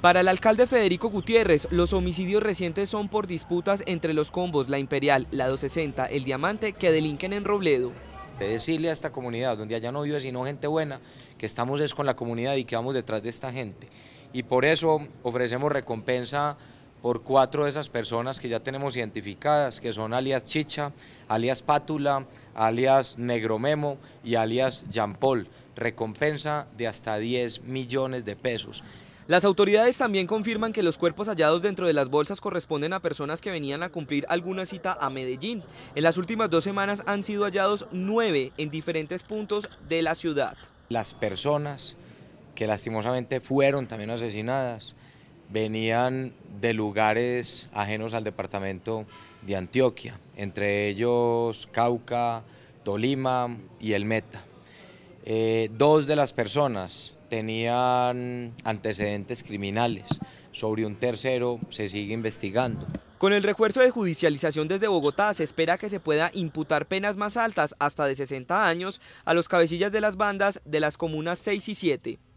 Para el alcalde Federico Gutiérrez, los homicidios recientes son por disputas entre los combos La Imperial, La 260, El Diamante, que delinquen en Robledo. De decirle a esta comunidad, donde allá no vive sino gente buena, que estamos es con la comunidad y que vamos detrás de esta gente. Y por eso ofrecemos recompensa por cuatro de esas personas que ya tenemos identificadas, que son alias Chicha, alias Pátula, alias Negromemo y alias Jean Paul. Recompensa de hasta 10 millones de pesos. Las autoridades también confirman que los cuerpos hallados dentro de las bolsas corresponden a personas que venían a cumplir alguna cita a Medellín. En las últimas dos semanas han sido hallados nueve en diferentes puntos de la ciudad. Las personas que lastimosamente fueron también asesinadas venían de lugares ajenos al departamento de Antioquia, entre ellos Cauca, Tolima y el Meta. Eh, dos de las personas tenían antecedentes criminales. Sobre un tercero se sigue investigando. Con el refuerzo de judicialización desde Bogotá se espera que se pueda imputar penas más altas, hasta de 60 años, a los cabecillas de las bandas de las comunas 6 y 7.